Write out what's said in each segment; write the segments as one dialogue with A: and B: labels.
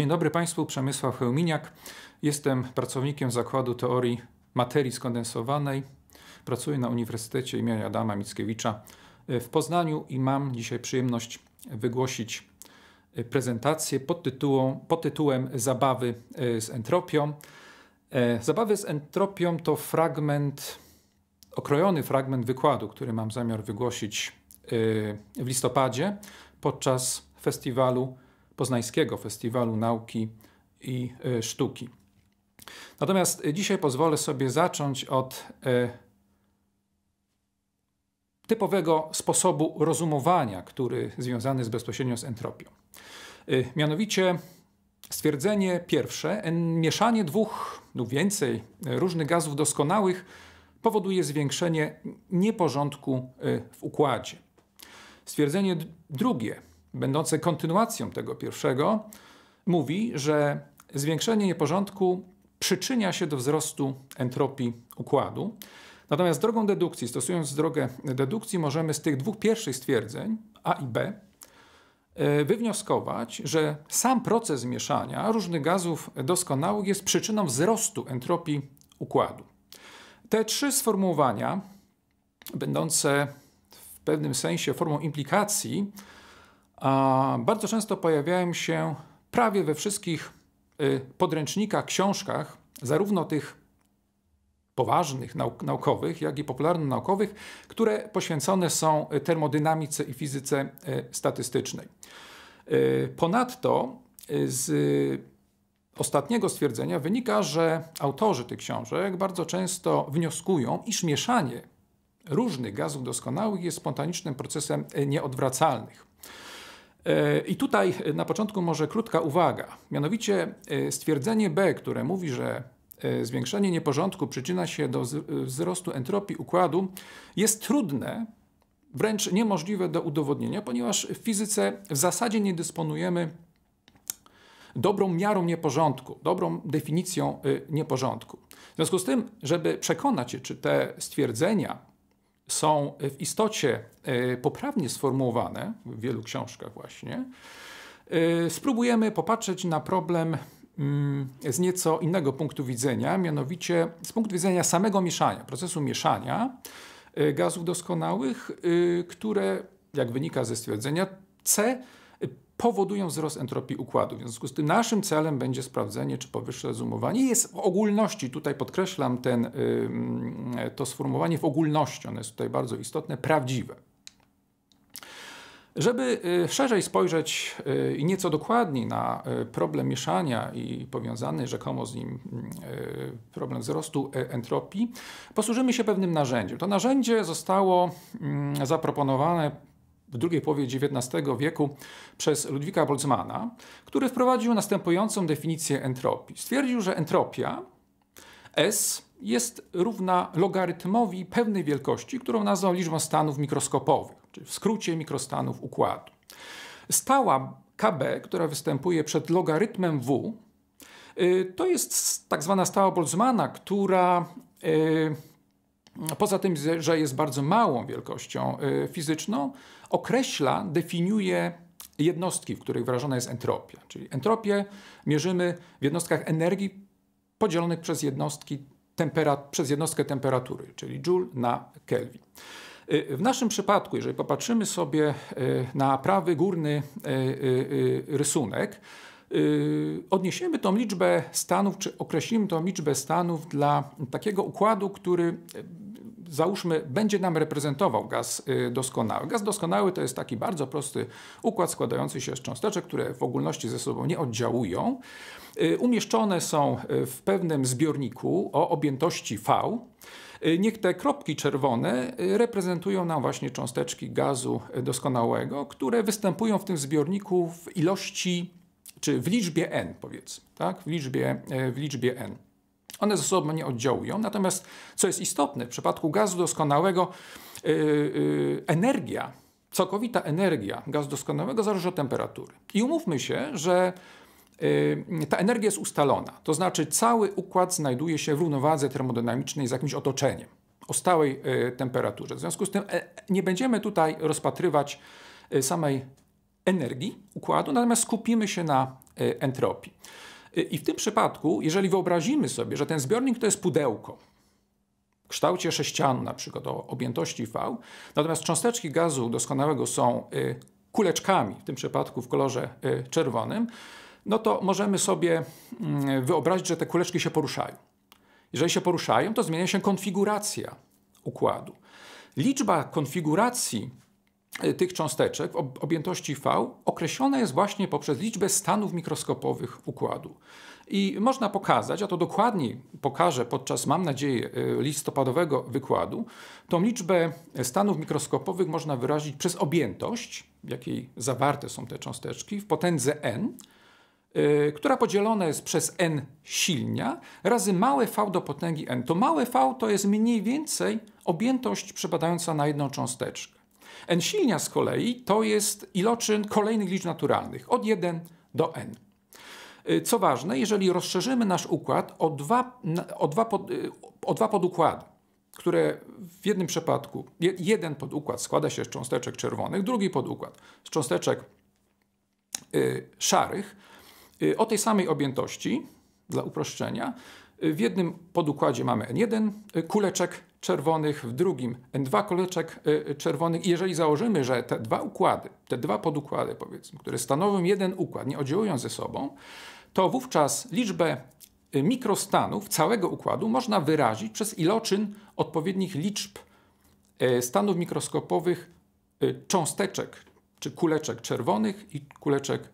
A: Dzień dobry Państwu, Przemysław Hełminiak. Jestem pracownikiem Zakładu Teorii Materii Skondensowanej. Pracuję na Uniwersytecie im. Adama Mickiewicza w Poznaniu i mam dzisiaj przyjemność wygłosić prezentację pod tytułem, pod tytułem Zabawy e, z entropią. E, Zabawy z entropią to fragment, okrojony fragment wykładu, który mam zamiar wygłosić e, w listopadzie podczas festiwalu Poznańskiego Festiwalu Nauki i e, Sztuki. Natomiast e, dzisiaj pozwolę sobie zacząć od e, typowego sposobu rozumowania, który związany jest bezpośrednio z entropią. Mianowicie stwierdzenie pierwsze, mieszanie dwóch lub no więcej różnych gazów doskonałych powoduje zwiększenie nieporządku w układzie. Stwierdzenie drugie, będące kontynuacją tego pierwszego, mówi, że zwiększenie nieporządku przyczynia się do wzrostu entropii układu. Natomiast drogą dedukcji, stosując drogę dedukcji, możemy z tych dwóch pierwszych stwierdzeń, A i B, e, wywnioskować, że sam proces mieszania różnych gazów doskonałych jest przyczyną wzrostu entropii układu. Te trzy sformułowania, będące w pewnym sensie formą implikacji, a bardzo często pojawiają się prawie we wszystkich y, podręcznikach, książkach, zarówno tych poważnych, nauk naukowych, jak i popularno-naukowych, które poświęcone są termodynamice i fizyce y, statystycznej. Y, ponadto z ostatniego stwierdzenia wynika, że autorzy tych książek bardzo często wnioskują, iż mieszanie różnych gazów doskonałych jest spontanicznym procesem nieodwracalnych. E, I tutaj e, na początku może krótka uwaga. Mianowicie e, stwierdzenie B, które mówi, że zwiększenie nieporządku przyczyna się do wzrostu entropii układu, jest trudne, wręcz niemożliwe do udowodnienia, ponieważ w fizyce w zasadzie nie dysponujemy dobrą miarą nieporządku, dobrą definicją nieporządku. W związku z tym, żeby przekonać się, czy te stwierdzenia są w istocie e, poprawnie sformułowane w wielu książkach właśnie, e, spróbujemy popatrzeć na problem mm, z nieco innego punktu widzenia, mianowicie z punktu widzenia samego mieszania, procesu mieszania e, gazów doskonałych, które, jak wynika ze stwierdzenia C, powodują wzrost entropii układu. W związku z tym naszym celem będzie sprawdzenie, czy powyższe zoomowanie jest w ogólności, tutaj podkreślam ten, to sformułowanie w ogólności, ono jest tutaj bardzo istotne, prawdziwe. Żeby y, szerzej spojrzeć y, i nieco dokładniej na y, problem mieszania i powiązany rzekomo z nim problem wzrostu e, entropii, posłużymy się pewnym narzędziem. To narzędzie zostało zaproponowane w drugiej połowie XIX wieku przez Ludwika Boltzmana, który wprowadził następującą definicję entropii. Stwierdził, że entropia S jest równa logarytmowi pewnej wielkości, którą nazwał liczbą stanów mikroskopowych, czyli w skrócie mikrostanów układu. Stała KB, która występuje przed logarytmem W, y, to jest tak zwana stała Boltzmana, która y, poza tym, że jest bardzo małą wielkością y, fizyczną, określa, definiuje jednostki, w których wyrażona jest entropia. Czyli entropię mierzymy w jednostkach energii podzielonych przez, jednostki przez jednostkę temperatury, czyli joule na kelvin. Y, y, w naszym przypadku, jeżeli popatrzymy sobie y, na prawy górny rysunek, odniesiemy tą liczbę stanów, czy określimy tą liczbę stanów dla takiego układu, który załóżmy, będzie nam reprezentował gaz y, doskonały. Gaz doskonały to jest taki bardzo prosty układ składający się z cząsteczek, które w ogólności ze sobą nie oddziałują. Y, umieszczone są y, w pewnym zbiorniku o objętości V. Niech te kropki czerwone reprezentują nam właśnie cząsteczki gazu doskonałego, które występują w tym zbiorniku w ilości czy w liczbie n, powiedzmy, tak? w, liczbie, w liczbie n. One ze sobą nie oddziałują, natomiast co jest istotne, w przypadku gazu doskonałego yy, yy, energia, całkowita energia gazu doskonałego zależy od temperatury. I umówmy się, że y, ta energia jest ustalona. To znaczy, cały układ znajduje się w równowadze termodynamicznej z jakimś otoczeniem o stałej y, temperaturze. W związku z tym e, nie będziemy tutaj rozpatrywać y, samej energii układu, natomiast skupimy się na entropii. Y, I w tym przypadku, jeżeli wyobrazimy sobie, że ten zbiornik to jest pudełko, w kształcie sześcianu na przykład o objętości V, natomiast cząsteczki gazu doskonałego są y, kuleczkami, w tym przypadku w kolorze y, czerwonym, no to możemy sobie mm, wyobrazić, że te kuleczki się poruszają. Jeżeli się poruszają, to zmienia się konfiguracja układu. Liczba konfiguracji E, tych cząsteczek w objętości V określona jest właśnie poprzez liczbę stanów mikroskopowych układu. I można pokazać, a to dokładniej pokażę podczas, mam nadzieję, e, listopadowego wykładu, tą liczbę stanów mikroskopowych można wyrazić przez objętość, w jakiej zawarte są te cząsteczki, w potędze n, e, która podzielona jest przez n silnia razy małe v do potęgi n. To małe v to jest mniej więcej objętość przypadająca na jedną cząsteczkę. N-silnia z kolei to jest iloczyn kolejnych liczb naturalnych, od 1 do n. Y, co ważne, jeżeli rozszerzymy nasz układ o dwa, o dwa, pod, y, o dwa podukłady, które w jednym przypadku, jeden podukład składa się z cząsteczek czerwonych, drugi podukład z cząsteczek y, szarych, y, o tej samej objętości, dla uproszczenia, w jednym podukładzie mamy N1 kuleczek czerwonych, w drugim N2 kuleczek y, czerwonych. I jeżeli założymy, że te dwa układy, te dwa podukłady powiedzmy, które stanowią jeden układ, nie oddziałują ze sobą, to wówczas liczbę y, mikrostanów całego układu można wyrazić przez iloczyn odpowiednich liczb y, stanów mikroskopowych cząsteczek czy kuleczek czerwonych i kuleczek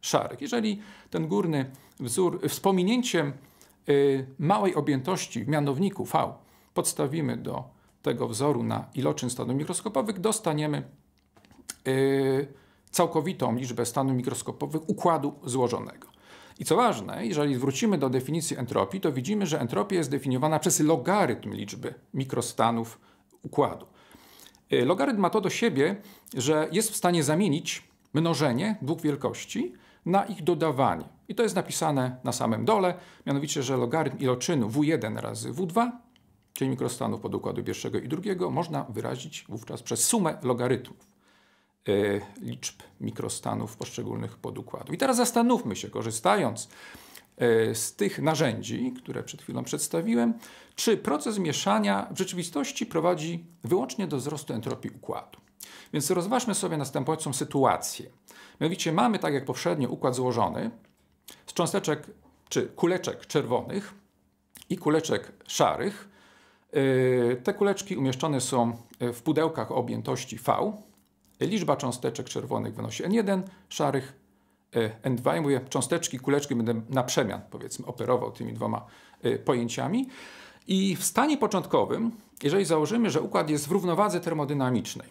A: szarych. Jeżeli ten górny wzór wspominięciem Y, małej objętości w mianowniku V podstawimy do tego wzoru na iloczyn stanów mikroskopowych, dostaniemy y, całkowitą liczbę stanów mikroskopowych układu złożonego. I co ważne, jeżeli wrócimy do definicji entropii, to widzimy, że entropia jest definiowana przez logarytm liczby mikrostanów układu. Y, logarytm ma to do siebie, że jest w stanie zamienić mnożenie dwóch wielkości na ich dodawanie. I to jest napisane na samym dole, mianowicie, że logarytm iloczynu W1 razy W2, czyli mikrostanów pod układu pierwszego i drugiego, można wyrazić wówczas przez sumę logarytmów yy, liczb mikrostanów poszczególnych podukładów. I teraz zastanówmy się, korzystając y, z tych narzędzi, które przed chwilą przedstawiłem, czy proces mieszania w rzeczywistości prowadzi wyłącznie do wzrostu entropii układu. Więc rozważmy sobie następującą sytuację. Mianowicie mamy, tak jak poprzednio, układ złożony, z cząsteczek czy kuleczek czerwonych i kuleczek szarych. Y, te kuleczki umieszczone są w pudełkach o objętości V. Liczba cząsteczek czerwonych wynosi N1, szarych y, N2. Ja mówię cząsteczki, kuleczki, będę na przemian powiedzmy operował tymi dwoma y, pojęciami. I w stanie początkowym, jeżeli założymy, że układ jest w równowadze termodynamicznej,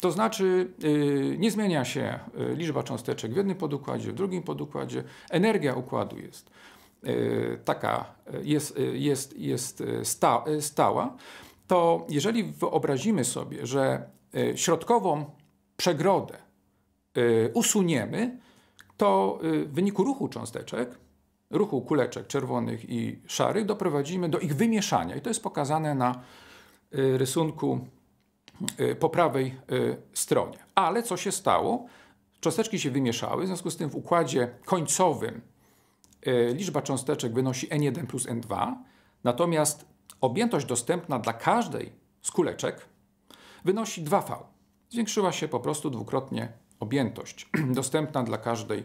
A: to znaczy y, nie zmienia się y, liczba cząsteczek w jednym podukładzie, w drugim podukładzie. Energia układu jest y, taka, jest, jest, jest sta, stała. To jeżeli wyobrazimy sobie, że środkową przegrodę usuniemy, to w wyniku ruchu cząsteczek, ruchu kuleczek czerwonych i szarych, doprowadzimy do ich wymieszania. I to jest pokazane na rysunku Y, po prawej y, stronie. Ale co się stało? Cząsteczki się wymieszały, w związku z tym w układzie końcowym y, liczba cząsteczek wynosi n1 plus n2, natomiast objętość dostępna dla każdej z kuleczek wynosi 2v. Zwiększyła się po prostu dwukrotnie objętość dostępna dla każdej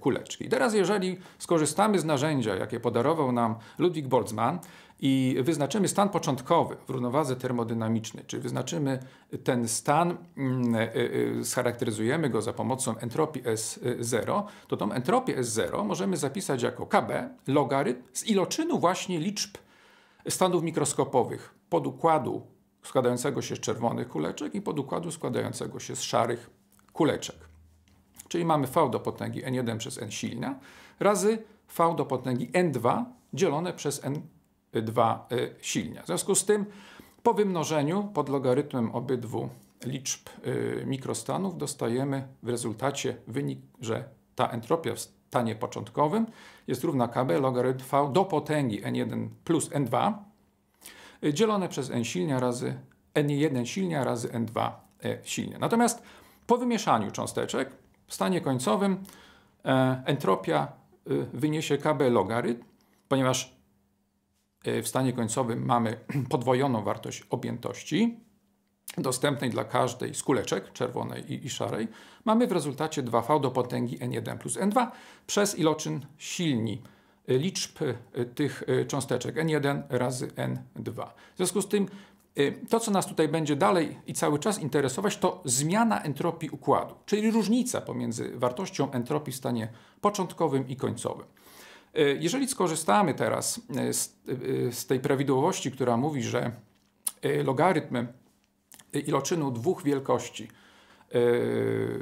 A: kuleczki. I teraz jeżeli skorzystamy z narzędzia, jakie podarował nam Ludwig Boltzmann, i wyznaczymy stan początkowy w równowadze termodynamicznej, czyli wyznaczymy ten stan, mm, e, e, scharakteryzujemy go za pomocą entropii S0, to tą entropię S0 możemy zapisać jako KB, logarytm z iloczynu właśnie liczb stanów mikroskopowych podukładu składającego się z czerwonych kuleczek i podukładu składającego się z szarych kuleczek. Czyli mamy V do potęgi N1 przez N silna razy V do potęgi N2 dzielone przez N dwa y, silnia. W związku z tym po wymnożeniu pod logarytmem obydwu liczb y, mikrostanów dostajemy w rezultacie wynik, że ta entropia w stanie początkowym jest równa KB logarytm V do potęgi N1 plus N2 y, dzielone przez N silnia razy N1 silnia razy N2 e, silnia. Natomiast po wymieszaniu cząsteczek w stanie końcowym e, entropia wyniesie KB logarytm, ponieważ Y, w stanie końcowym mamy podwojoną wartość objętości dostępnej dla każdej z kuleczek, czerwonej i, i szarej, mamy w rezultacie 2V do potęgi N1 plus N2 przez iloczyn silni y, liczb y, tych cząsteczek N1 razy N2. W związku z tym to, co nas tutaj będzie dalej i cały czas interesować, to zmiana entropii układu, czyli różnica pomiędzy wartością entropii w stanie początkowym i końcowym. E, jeżeli skorzystamy teraz e, z, e, z tej prawidłowości, która mówi, że logarytm iloczynu dwóch wielkości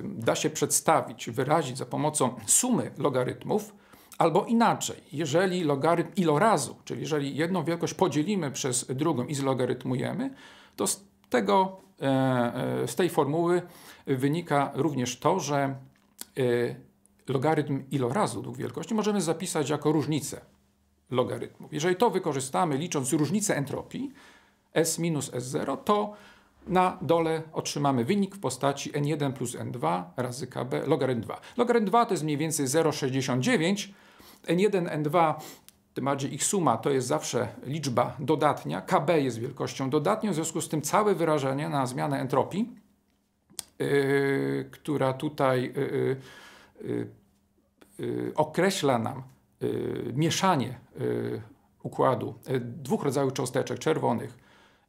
A: da się przedstawić, wyrazić za pomocą sumy logarytmów, albo inaczej, jeżeli logarytm ilorazu, czyli jeżeli jedną wielkość podzielimy przez drugą i zlogarytmujemy, to z, tego, z tej formuły wynika również to, że logarytm ilorazu dług wielkości możemy zapisać jako różnicę logarytmów. Jeżeli to wykorzystamy licząc różnicę entropii S minus S0, to na dole otrzymamy wynik w postaci N1 plus N2 razy KB logarytm 2. Logarytm 2 to jest mniej więcej 0,69. N1, N2 tym bardziej ich suma to jest zawsze liczba dodatnia, KB jest wielkością dodatnią, w związku z tym całe wyrażenie na zmianę entropii, yy, która tutaj yy, yy Y, y, określa nam y, mieszanie układu dwóch rodzajów cząsteczek, czerwonych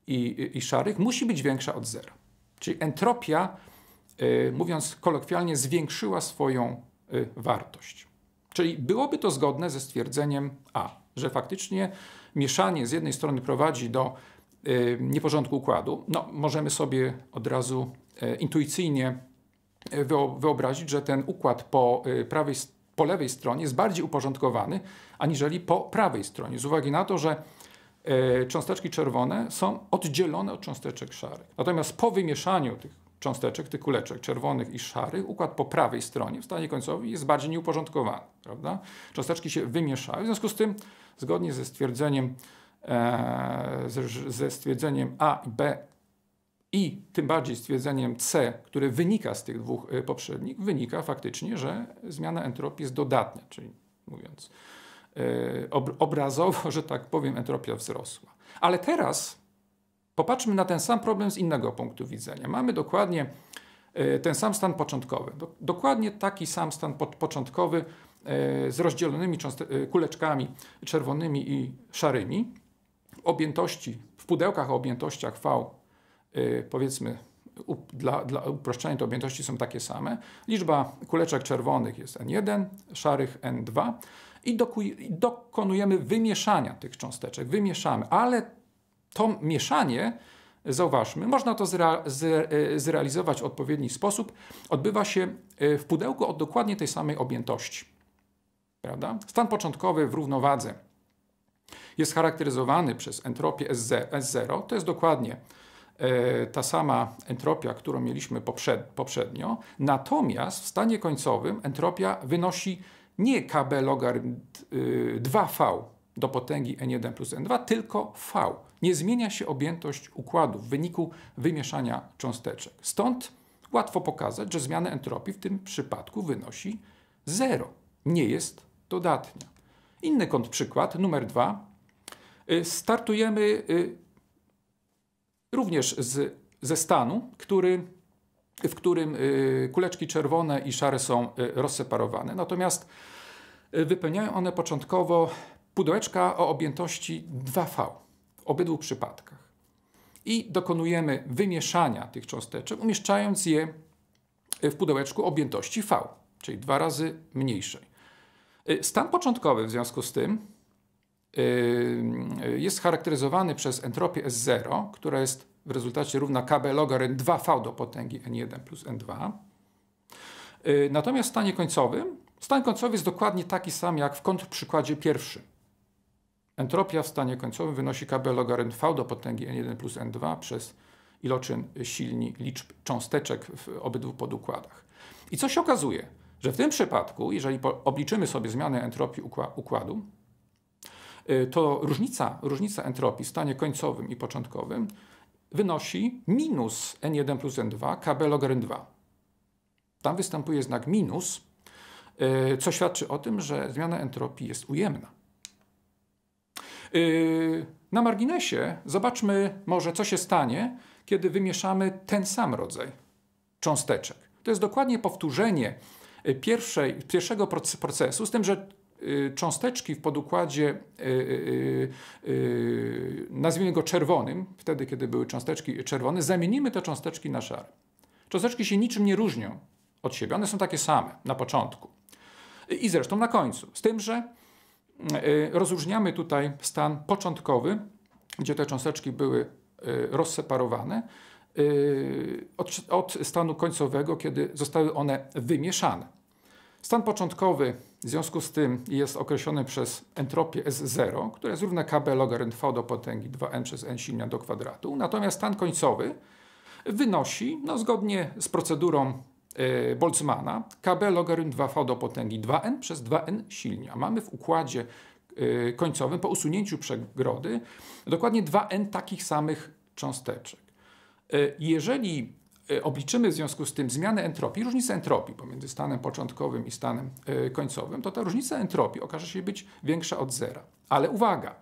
A: i, i szarych, musi być większa od zera. Czyli entropia, mówiąc kolokwialnie, zwiększyła swoją wartość. Czyli byłoby to zgodne ze stwierdzeniem A, że faktycznie mieszanie z jednej strony prowadzi do nieporządku układu. No, możemy sobie od razu intuicyjnie E, wyobrazić, że ten układ po, e, prawej, po lewej stronie jest bardziej uporządkowany aniżeli po prawej stronie, z uwagi na to, że e, cząsteczki czerwone są oddzielone od cząsteczek szarych. Natomiast po wymieszaniu tych cząsteczek, tych kuleczek czerwonych i szarych, układ po prawej stronie w stanie końcowym jest bardziej nieuporządkowany. Prawda? Cząsteczki się wymieszały. W związku z tym, zgodnie ze stwierdzeniem, ze stwierdzeniem A i B i tym bardziej stwierdzeniem C, które wynika z tych dwóch y, poprzednich, wynika faktycznie, że zmiana entropii jest dodatnia, czyli mówiąc y, obrazowo, że tak powiem, entropia wzrosła. Ale teraz popatrzmy na ten sam problem z innego punktu widzenia. Mamy dokładnie y, ten sam stan początkowy, dokładnie taki sam stan początkowy z rozdzielonymi kuleczkami czerwonymi i szarymi, objętości, w pudełkach o objętościach V Y, powiedzmy dla, dla uproszczenia te objętości są takie same. Liczba kuleczek czerwonych jest N1, szarych N2 i dokonujemy wymieszania tych cząsteczek. Wymieszamy, ale to mieszanie, zauważmy, można to zre, zre, y, zrealizować w odpowiedni sposób, odbywa się y, w pudełku od dokładnie tej samej objętości. Prawda? Stan początkowy w równowadze jest charakteryzowany przez entropię S0, to jest dokładnie E, ta sama entropia, którą mieliśmy poprzed, poprzednio, natomiast w stanie końcowym entropia wynosi nie KB logarytm 2V y, do potęgi N1 plus N2, tylko V. Nie zmienia się objętość układu w wyniku wymieszania cząsteczek. Stąd łatwo pokazać, że zmiana entropii w tym przypadku wynosi 0. Nie jest dodatnia. Inny kąt przykład, numer 2. Y, startujemy y, również z, ze stanu, który, w którym y, kuleczki czerwone i szare są y, rozseparowane. Natomiast y, wypełniają one początkowo pudełeczka o objętości 2V w obydwu przypadkach. I dokonujemy wymieszania tych cząsteczek, umieszczając je w pudełeczku objętości V, czyli dwa razy mniejszej. Stan początkowy w związku z tym jest charakteryzowany przez entropię S0, która jest w rezultacie równa KB logarytm 2V do potęgi N1 plus N2. Y, natomiast w stanie końcowym, stan końcowy jest dokładnie taki sam jak w kontrprzykładzie pierwszym. Entropia w stanie końcowym wynosi KB logarytm V do potęgi N1 plus N2 przez iloczyn silni liczb cząsteczek w obydwu podukładach. I co się okazuje? Że w tym przypadku, jeżeli obliczymy sobie zmianę entropii układu, Y, to różnica, różnica entropii w stanie końcowym i początkowym wynosi minus n1 plus n2 kb log 2 Tam występuje znak minus, y, co świadczy o tym, że zmiana entropii jest ujemna. Y, na marginesie zobaczmy może, co się stanie, kiedy wymieszamy ten sam rodzaj cząsteczek. To jest dokładnie powtórzenie pierwszej, pierwszego procesu, z tym, że Y, cząsteczki w podukładzie, y, y, nazwijmy go czerwonym, wtedy kiedy były cząsteczki czerwone, zamienimy te cząsteczki na szare. Cząsteczki się niczym nie różnią od siebie, one są takie same na początku i zresztą na końcu, z tym, że rozróżniamy tutaj stan początkowy, gdzie te cząsteczki były rozseparowane, od, od stanu końcowego, kiedy zostały one wymieszane. Stan początkowy w związku z tym jest określony przez entropię S0, która jest równa KB logarytm V do potęgi 2n przez n silnia do kwadratu. Natomiast stan końcowy wynosi, no zgodnie z procedurą yy, Boltzmana, KB logarytm 2V do potęgi 2n przez 2n silnia. Mamy w układzie yy, końcowym po usunięciu przegrody dokładnie 2n takich samych cząsteczek. E, jeżeli E, obliczymy w związku z tym zmianę entropii, różnicę entropii pomiędzy stanem początkowym i stanem e, końcowym, to ta różnica entropii okaże się być większa od zera. Ale uwaga,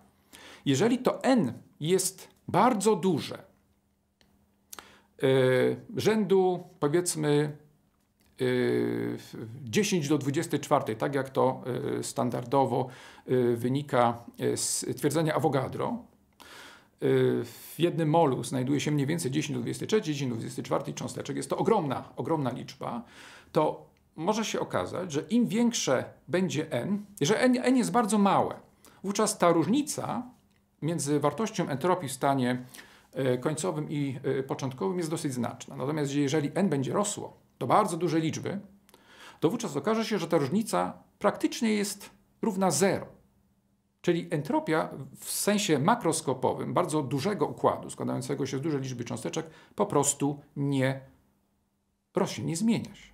A: jeżeli to n jest bardzo duże, e, rzędu powiedzmy 10 do 24, tak jak to standardowo wynika z twierdzenia Avogadro, w jednym molu znajduje się mniej więcej 10 do 23, 10 do 24 cząsteczek, jest to ogromna, ogromna liczba, to może się okazać, że im większe będzie n, że n, n jest bardzo małe, wówczas ta różnica między wartością entropii w stanie e, końcowym i e, początkowym jest dosyć znaczna. Natomiast jeżeli n będzie rosło do bardzo dużej liczby, to wówczas okaże się, że ta różnica praktycznie jest równa zero. Czyli entropia w sensie makroskopowym bardzo dużego układu, składającego się z dużej liczby cząsteczek, po prostu nie rośnie, nie zmienia się.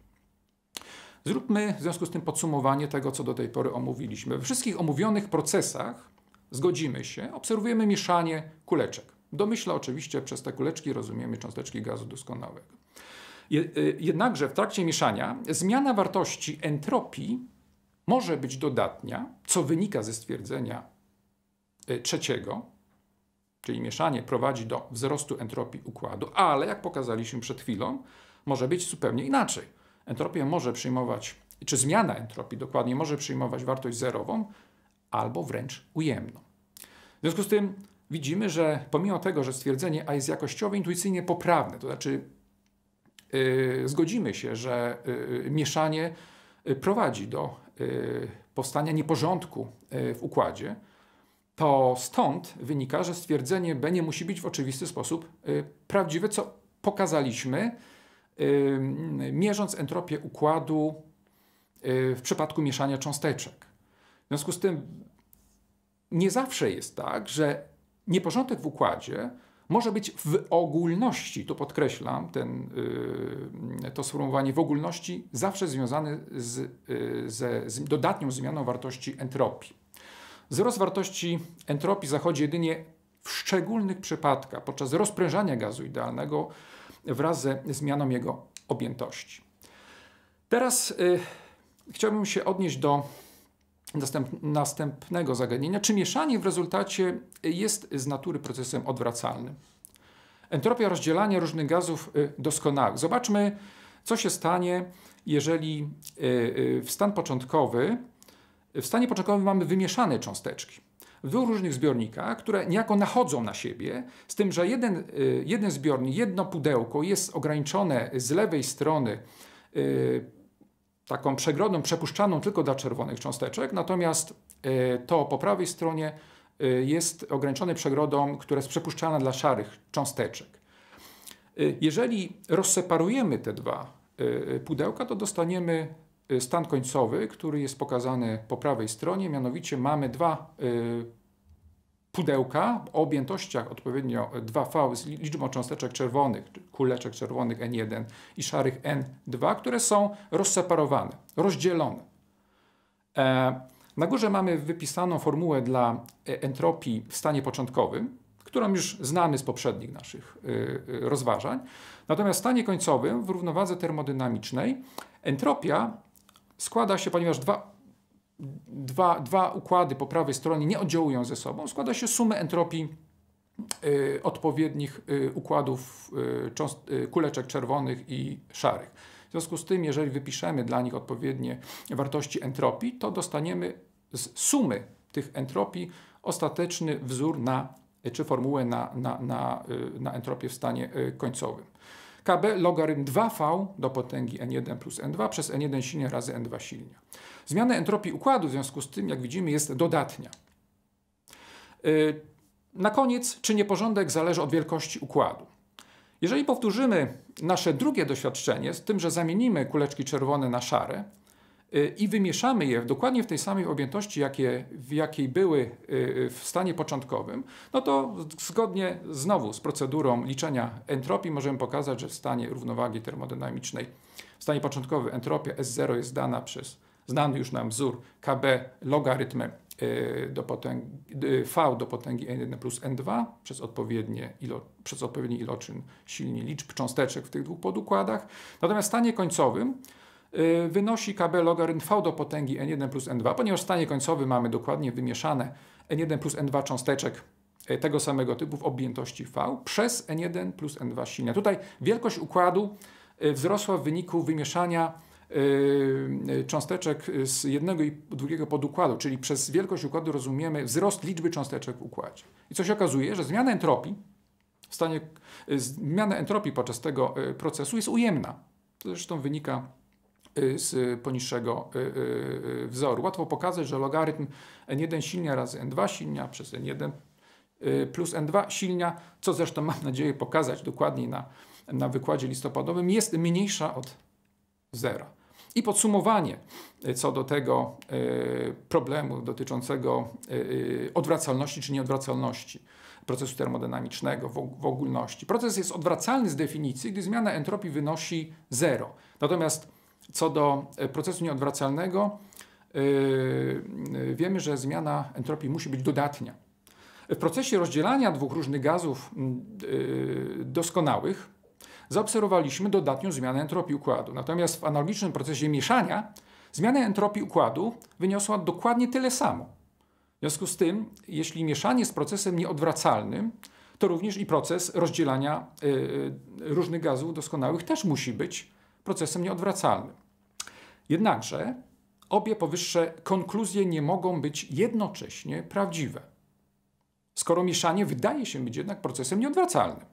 A: Zróbmy w związku z tym podsumowanie tego, co do tej pory omówiliśmy. We wszystkich omówionych procesach, zgodzimy się, obserwujemy mieszanie kuleczek. Domyśla oczywiście przez te kuleczki rozumiemy cząsteczki gazu doskonałego. Y, jednakże w trakcie mieszania zmiana wartości entropii może być dodatnia, co wynika ze stwierdzenia e, trzeciego, czyli mieszanie prowadzi do wzrostu entropii układu, ale jak pokazaliśmy przed chwilą, może być zupełnie inaczej. Entropia może przyjmować, czy zmiana entropii dokładnie może przyjmować wartość zerową albo wręcz ujemną. W związku z tym widzimy, że pomimo tego, że stwierdzenie A jest jakościowe, intuicyjnie poprawne, to znaczy yy, zgodzimy się, że yy, mieszanie prowadzi do Y, powstania nieporządku y, w układzie, to stąd wynika, że stwierdzenie B nie musi być w oczywisty sposób y, prawdziwe, co pokazaliśmy, mierząc entropię układu w przypadku mieszania cząsteczek. W związku z tym nie zawsze jest tak, że nieporządek w układzie może być w ogólności, Tu podkreślam, ten, y, to sformułowanie w ogólności zawsze związane z, y, z, z dodatnią zmianą wartości entropii. Wzrost wartości entropii zachodzi jedynie w szczególnych przypadkach podczas rozprężania gazu idealnego wraz ze zmianą jego objętości. Teraz y, chciałbym się odnieść do następ, następnego zagadnienia, czy mieszanie w rezultacie jest z natury procesem odwracalnym. Entropia rozdzielania różnych gazów y, doskonałych. Zobaczmy, co się stanie, jeżeli y, y, w stan początkowy, w stanie początkowym mamy wymieszane cząsteczki w dwóch różnych zbiornikach, które niejako nachodzą na siebie, z tym, że jeden, jeden zbiornik, jedno pudełko jest ograniczone z lewej strony taką przegrodą przepuszczaną tylko dla czerwonych cząsteczek, natomiast e, to po prawej stronie e, jest ograniczone przegrodą, która jest przepuszczalna dla szarych cząsteczek. E, jeżeli rozseparujemy te dwa pudełka, to dostaniemy stan końcowy, który jest pokazany po prawej stronie, mianowicie mamy dwa pudełka o objętościach odpowiednio 2V z liczbą cząsteczek czerwonych, kuleczek czerwonych N1 i szarych N2, które są rozseparowane, rozdzielone. E, na górze mamy wypisaną formułę dla e, entropii w stanie początkowym, którą już znamy z poprzednich naszych y, y, rozważań. Natomiast w stanie końcowym, w równowadze termodynamicznej, entropia składa się, ponieważ dwa dwa, dwa układy po prawej stronie nie oddziałują ze sobą, składa się sumę entropii y, odpowiednich y, układów y, cząst, y, kuleczek czerwonych i szarych. W związku z tym, jeżeli wypiszemy dla nich odpowiednie wartości entropii, to dostaniemy z sumy tych entropii ostateczny wzór na, czy formułę na, na, na, y, na entropię w stanie y, końcowym. KB logarytm 2V do potęgi N1 plus N2 przez N1 silnia razy N2 silnia. Zmiana entropii układu w związku z tym, jak widzimy, jest dodatnia. Y, na koniec, czy nieporządek zależy od wielkości układu? Jeżeli powtórzymy nasze drugie doświadczenie z tym, że zamienimy kuleczki czerwone na szare y, i wymieszamy je dokładnie w tej samej objętości, jakie, w jakiej były y, w stanie początkowym, no to zgodnie znowu z procedurą liczenia entropii możemy pokazać, że w stanie równowagi termodynamicznej, w stanie początkowym entropia S0 jest dana przez znany już nam wzór KB logarytmem y, do potęgi, y, V do potęgi N1 plus N2 przez, odpowiednie ilo, przez odpowiedni iloczyn silni liczb cząsteczek w tych dwóch podukładach. Natomiast w stanie końcowym y, wynosi KB logarytm V do potęgi N1 plus N2, ponieważ w stanie końcowym mamy dokładnie wymieszane N1 plus N2 cząsteczek tego samego typu w objętości V przez N1 plus N2 silnia. Tutaj wielkość układu wzrosła w wyniku wymieszania Y, y, cząsteczek z jednego i drugiego podukładu, czyli przez wielkość układu rozumiemy wzrost liczby cząsteczek w układzie. I co się okazuje, że zmiana entropii, w stanie, y, zmiana entropii podczas tego procesu jest ujemna. To zresztą wynika z poniższego wzoru. Łatwo pokazać, że logarytm n1 silnia razy n2 silnia przez n1 plus n2 silnia, co zresztą mam nadzieję pokazać dokładniej na, na wykładzie listopadowym, jest mniejsza od zera. I podsumowanie y, co do tego y, problemu dotyczącego y, odwracalności czy nieodwracalności procesu termodynamicznego w ogólności. Proces jest odwracalny z definicji, gdy zmiana entropii wynosi zero. Natomiast co do procesu nieodwracalnego, wiemy, że zmiana entropii musi być dodatnia. W procesie rozdzielania dwóch różnych gazów mm, doskonałych zaobserwowaliśmy dodatnią zmianę entropii układu. Natomiast w analogicznym procesie mieszania zmiana entropii układu wyniosła dokładnie tyle samo. W związku z tym, jeśli mieszanie jest procesem nieodwracalnym, to również i proces rozdzielania yy, różnych gazów doskonałych też musi być procesem nieodwracalnym. Jednakże obie powyższe konkluzje nie mogą być jednocześnie prawdziwe, skoro mieszanie wydaje się być jednak procesem nieodwracalnym.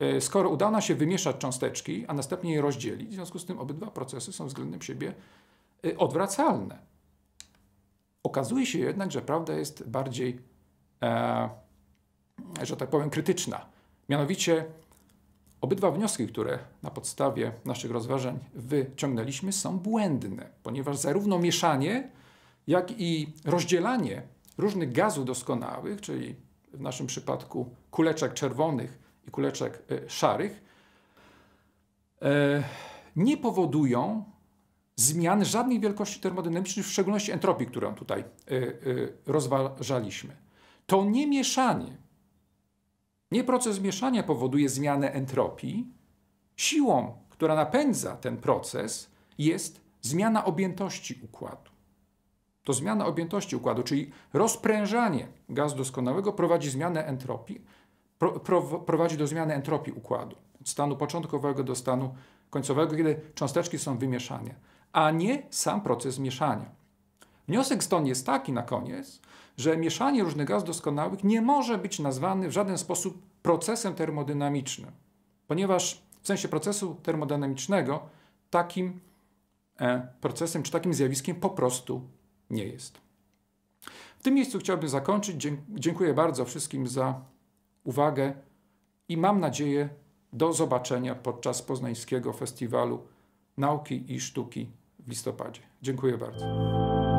A: E, skoro udało nam się wymieszać cząsteczki, a następnie je rozdzielić, w związku z tym obydwa procesy są względem siebie e, odwracalne. Okazuje się jednak, że prawda jest bardziej, e, że tak powiem, krytyczna. Mianowicie obydwa wnioski, które na podstawie naszych rozważań wyciągnęliśmy, są błędne, ponieważ zarówno mieszanie, jak i rozdzielanie różnych gazów doskonałych, czyli w naszym przypadku kuleczek czerwonych, kuleczek e, szarych e, nie powodują zmian żadnej wielkości termodynamicznej, w szczególności entropii, którą tutaj e, rozważaliśmy. To nie mieszanie, nie proces mieszania powoduje zmianę entropii. Siłą, która napędza ten proces, jest zmiana objętości układu. To zmiana objętości układu, czyli rozprężanie gazu doskonałego prowadzi zmianę entropii, pro, prowadzi do zmiany entropii układu, od stanu początkowego do stanu końcowego, kiedy cząsteczki są wymieszane, a nie sam proces mieszania. Wniosek stąd jest taki na koniec, że mieszanie różnych gazów doskonałych nie może być nazwane w żaden sposób procesem termodynamicznym, ponieważ w sensie procesu termodynamicznego takim e, procesem czy takim zjawiskiem po prostu nie jest. W tym miejscu chciałbym zakończyć. Dziękuję bardzo wszystkim za uwagę i mam nadzieję do zobaczenia podczas Poznańskiego Festiwalu Nauki i Sztuki w listopadzie. Dziękuję bardzo.